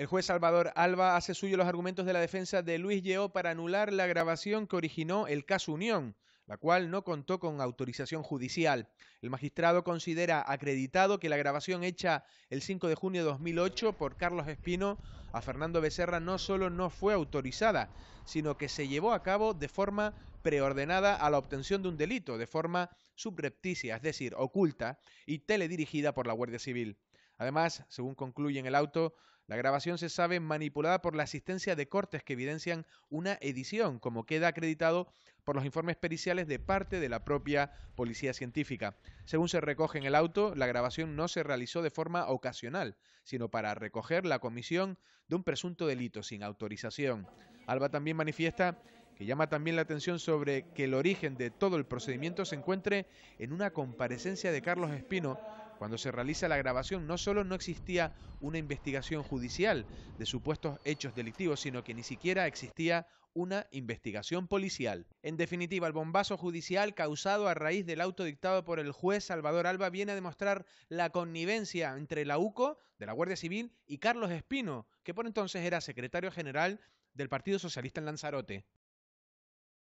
El juez Salvador Alba hace suyo los argumentos de la defensa de Luis Yeo para anular la grabación que originó el caso Unión, la cual no contó con autorización judicial. El magistrado considera acreditado que la grabación hecha el 5 de junio de 2008 por Carlos Espino a Fernando Becerra no solo no fue autorizada, sino que se llevó a cabo de forma preordenada a la obtención de un delito, de forma subrepticia, es decir, oculta y teledirigida por la Guardia Civil. Además, según concluye en el auto, la grabación se sabe manipulada por la asistencia de cortes que evidencian una edición, como queda acreditado por los informes periciales de parte de la propia policía científica. Según se recoge en el auto, la grabación no se realizó de forma ocasional, sino para recoger la comisión de un presunto delito sin autorización. Alba también manifiesta que llama también la atención sobre que el origen de todo el procedimiento se encuentre en una comparecencia de Carlos Espino cuando se realiza la grabación, no solo no existía una investigación judicial de supuestos hechos delictivos, sino que ni siquiera existía una investigación policial. En definitiva, el bombazo judicial causado a raíz del auto dictado por el juez Salvador Alba viene a demostrar la connivencia entre la UCO, de la Guardia Civil, y Carlos Espino, que por entonces era secretario general del Partido Socialista en Lanzarote.